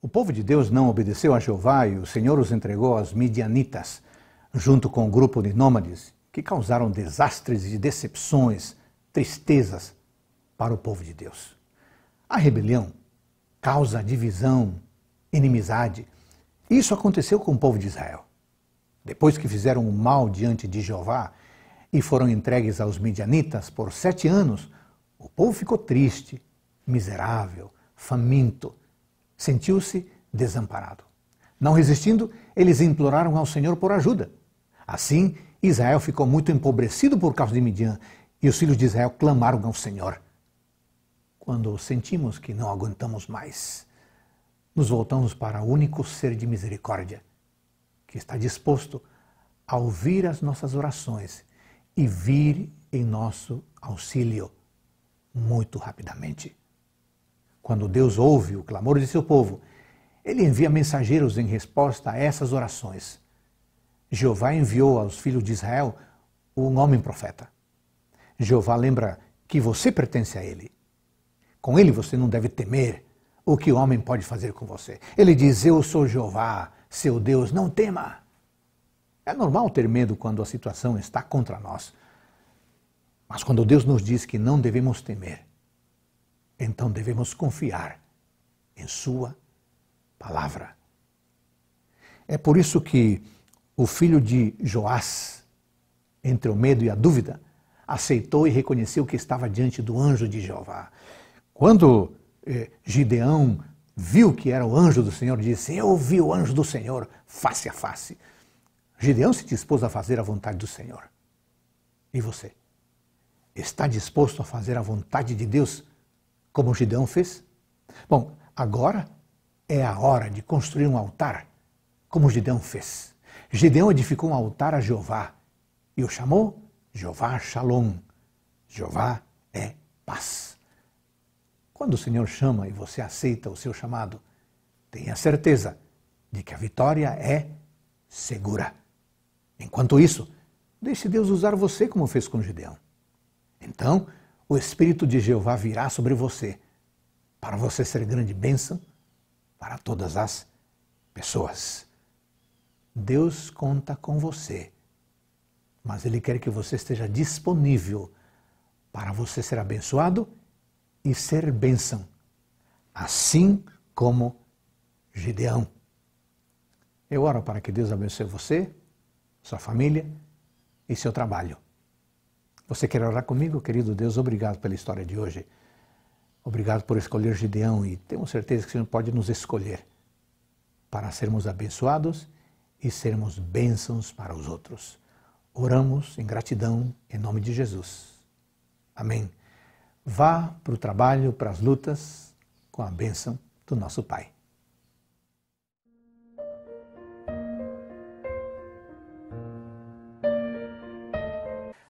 O povo de Deus não obedeceu a Jeová e o Senhor os entregou aos midianitas, junto com o um grupo de nômades, que causaram desastres e decepções, tristezas para o povo de Deus. A rebelião causa divisão, inimizade. Isso aconteceu com o povo de Israel. Depois que fizeram o mal diante de Jeová e foram entregues aos midianitas por sete anos, o povo ficou triste, miserável, faminto, sentiu-se desamparado. Não resistindo, eles imploraram ao Senhor por ajuda. Assim, Israel ficou muito empobrecido por causa de Midian, e os filhos de Israel clamaram ao Senhor. Quando sentimos que não aguentamos mais, nos voltamos para o único ser de misericórdia, que está disposto a ouvir as nossas orações e vir em nosso auxílio muito rapidamente. Quando Deus ouve o clamor de seu povo, ele envia mensageiros em resposta a essas orações. Jeová enviou aos filhos de Israel um homem profeta. Jeová lembra que você pertence a ele. Com ele você não deve temer o que o homem pode fazer com você. Ele diz: Eu sou Jeová, seu Deus, não tema. É normal ter medo quando a situação está contra nós. Mas quando Deus nos diz que não devemos temer, então devemos confiar em Sua palavra. É por isso que o filho de Joás, entre o medo e a dúvida, aceitou e reconheceu que estava diante do anjo de Jeová. Quando eh, Gideão viu que era o anjo do Senhor, disse: Eu vi o anjo do Senhor face a face. Gideão se dispôs a fazer a vontade do Senhor. E você? Está disposto a fazer a vontade de Deus como Gideão fez. Bom, agora é a hora de construir um altar, como Gideão fez. Gideão edificou um altar a Jeová e o chamou Jeová Shalom. Jeová é paz. Quando o Senhor chama e você aceita o seu chamado, tenha certeza de que a vitória é segura. Enquanto isso, deixe Deus usar você como fez com Gideão. Então, o Espírito de Jeová virá sobre você, para você ser grande bênção para todas as pessoas. Deus conta com você, mas Ele quer que você esteja disponível para você ser abençoado e ser bênção, assim como Gideão. Eu oro para que Deus abençoe você, sua família e seu trabalho. Você quer orar comigo, querido Deus? Obrigado pela história de hoje. Obrigado por escolher Gideão e tenho certeza que o Senhor pode nos escolher para sermos abençoados e sermos bênçãos para os outros. Oramos em gratidão em nome de Jesus. Amém. Vá para o trabalho, para as lutas, com a bênção do nosso Pai.